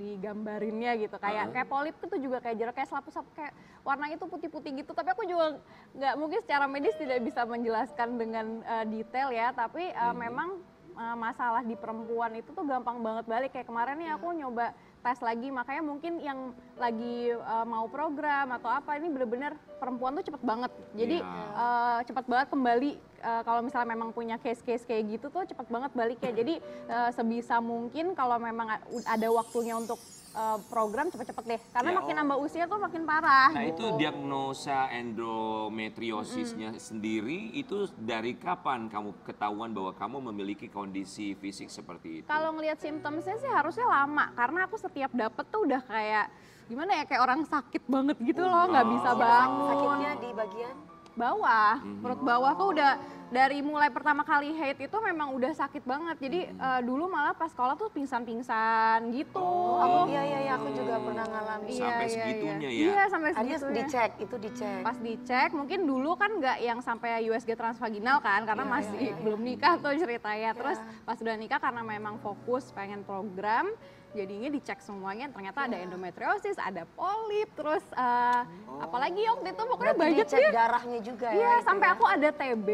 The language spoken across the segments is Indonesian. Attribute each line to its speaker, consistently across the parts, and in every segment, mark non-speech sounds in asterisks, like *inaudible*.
Speaker 1: digambarinnya gitu kayak uh -huh. kayak polip itu juga kayak jeruk kayak selaput selaput kayak warnanya itu putih putih gitu tapi aku juga nggak mungkin secara medis tidak bisa menjelaskan dengan uh, detail ya tapi uh, hmm. memang uh, masalah di perempuan itu tuh gampang banget balik kayak kemarin nih aku iya. nyoba tes lagi makanya mungkin yang lagi uh, mau program atau apa ini bener-bener perempuan tuh cepet banget jadi yeah. Iya. uh, cepet banget kembali uh, kalau misalnya memang punya case-case kayak gitu tuh cepat banget baliknya. Jadi uh, sebisa mungkin kalau memang ada waktunya untuk uh, program cepet-cepet deh. Karena ya, makin oh. nambah usia tuh makin parah. Nah itu
Speaker 2: diagnosa endometriosisnya mm. sendiri itu dari kapan kamu ketahuan bahwa kamu memiliki kondisi fisik seperti itu?
Speaker 1: Kalau ngelihat simptomnya sih harusnya lama. Karena aku setiap dapet tuh udah kayak gimana ya kayak orang sakit banget gitu loh hmm. nggak bisa oh. bangun. Sakitnya di bagian? bawah. Perut bawah tuh udah dari mulai pertama kali hate itu memang udah sakit banget. Jadi hmm. uh, dulu malah pas sekolah tuh pingsan-pingsan gitu. Oh, aku iya iya iya aku juga hmm. pernah ngalamin. Iya, sampai iya, iya. segitunya iya. ya. Iya, sampai segitunya. Akhirnya dicek, itu dicek. Pas dicek mungkin dulu kan nggak yang sampai USG transvaginal kan karena iya, masih iya, iya. belum nikah tuh ceritanya. Iya. Terus iya. pas udah nikah karena memang fokus pengen program jadinya dicek semuanya ternyata ya. ada endometriosis, ada polip, terus uh, oh. apalagi ya waktu itu pokoknya banyak dicek darahnya juga ya. Iya, sampai ya. aku ada TB,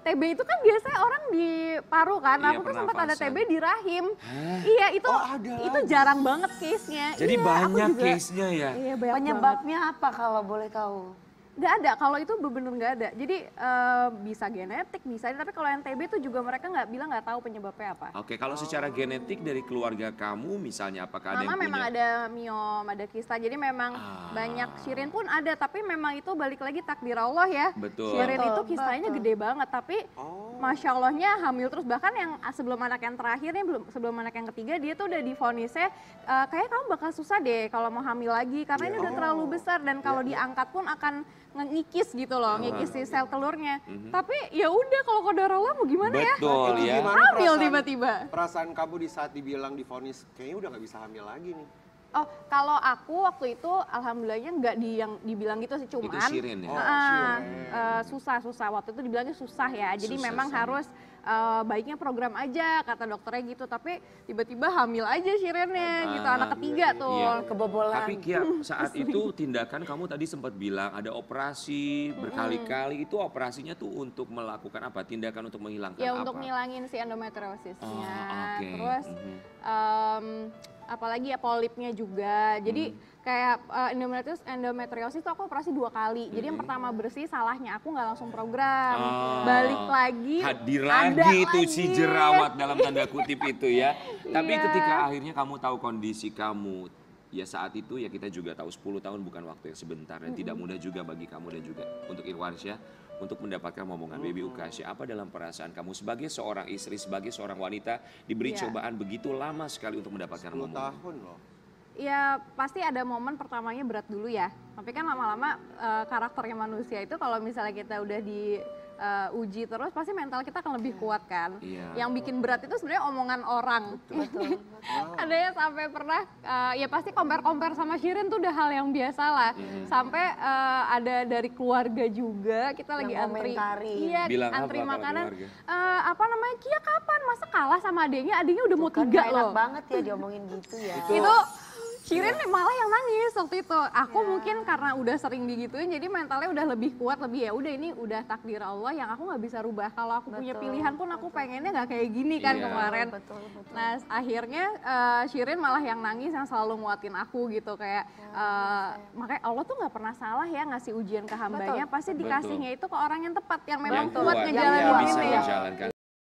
Speaker 1: TB itu kan biasanya orang di paru kan. Iya, aku tuh sempat ada TB di rahim. Eh. Iya, itu oh, ada itu jarang banget case-nya. Jadi iya, banyak case-nya ya. Iya, banyak Penyebabnya banget. apa kalau boleh tahu? nggak ada kalau itu benar-benar nggak ada jadi uh, bisa genetik bisa tapi kalau NTB itu juga mereka nggak bilang nggak tahu penyebabnya apa
Speaker 2: oke kalau oh. secara genetik dari keluarga kamu misalnya apakah Mama ada yang memang ada
Speaker 1: miom ada kista jadi memang ah. banyak sirin pun ada tapi memang itu balik lagi takdir Allah ya betul sirin itu kistanya betul. gede banget tapi oh. masya Allahnya hamil terus bahkan yang sebelum anak yang terakhir nih belum sebelum anak yang ketiga dia tuh udah difonisnya uh, kayaknya kamu bakal susah deh kalau mau hamil lagi karena yeah. ini udah oh. terlalu besar dan kalau yeah. diangkat pun akan ngikis gitu loh, ah. ngikis si sel telurnya. Hmm. Tapi ya udah kalau kau mau gimana Betul, ya? Betul ya. Hamil tiba-tiba.
Speaker 2: Perasaan kamu di saat dibilang difonis kayaknya udah nggak bisa hamil lagi nih.
Speaker 1: Oh, kalau aku waktu itu alhamdulillahnya nggak di yang dibilang gitu sih cuman susah-susah ya. uh, uh, susah susah waktu itu dibilangnya susah ya. Jadi susah memang sama. harus uh, baiknya program aja kata dokternya gitu, tapi tiba-tiba hamil aja Shirinnya uh, gitu anak ketiga iya. tuh iya. kebobolan. Tapi Kia
Speaker 2: *laughs* saat itu tindakan kamu tadi sempat bilang ada operasi berkali-kali itu operasinya tuh untuk melakukan apa? Tindakan untuk menghilangkan ya, apa? Ya untuk
Speaker 1: ngilangin si endometriosisnya. Oh, ah, okay. Terus mm -hmm. um, apalagi ya polipnya juga. Jadi hmm. kayak uh, endometriosis endometriosis itu aku operasi dua kali. Jadi yang hmm. pertama bersih salahnya aku nggak langsung program. Oh. Balik lagi hadir lagi itu si jerawat dalam
Speaker 2: tanda kutip itu ya. *laughs* Tapi yeah. ketika akhirnya kamu tahu kondisi kamu Ya saat itu ya kita juga tahu 10 tahun bukan waktu yang sebentar dan mm -hmm. tidak mudah juga bagi kamu dan juga untuk Irwansyah untuk mendapatkan momongan hmm. Ukasya. apa dalam perasaan kamu sebagai seorang istri, sebagai seorang wanita diberi ya. cobaan begitu lama sekali untuk mendapatkan 10 momongan? tahun loh.
Speaker 1: Ya pasti ada momen pertamanya berat dulu ya. Tapi kan lama-lama uh, karakternya manusia itu kalau misalnya kita udah di uh, uji terus pasti mental kita akan lebih iya. kuat kan.
Speaker 2: Iya. Yang bikin
Speaker 1: berat itu sebenarnya omongan orang. Betul. wow. *laughs* Ada yang sampai pernah uh, ya pasti compare-compare sama Shirin tuh udah hal yang biasa lah. Yeah. Iya. Sampai uh, ada dari keluarga juga kita yang lagi antri. Iya, Bilang antri apa makanan. Uh, apa namanya? Kia kapan? Masa kalah sama adiknya? Adiknya udah Bukan mau kan tiga loh. Enak banget ya diomongin gitu ya. itu Shirin iya. malah yang nangis waktu itu. Aku yeah. mungkin karena udah sering digituin jadi mentalnya udah lebih kuat, lebih ya udah ini udah takdir Allah yang aku nggak bisa rubah. Kalau aku betul, punya pilihan pun aku betul. pengennya nggak kayak gini kan yeah. kemarin. Betul, betul. Nah, akhirnya uh, Shirin malah yang nangis yang selalu nguatin aku gitu kayak uh, makanya Allah tuh nggak pernah salah ya ngasih ujian ke hambanya, betul. pasti dikasihnya betul. itu ke orang yang tepat yang memang betul. kuat ngejalanin
Speaker 2: ini.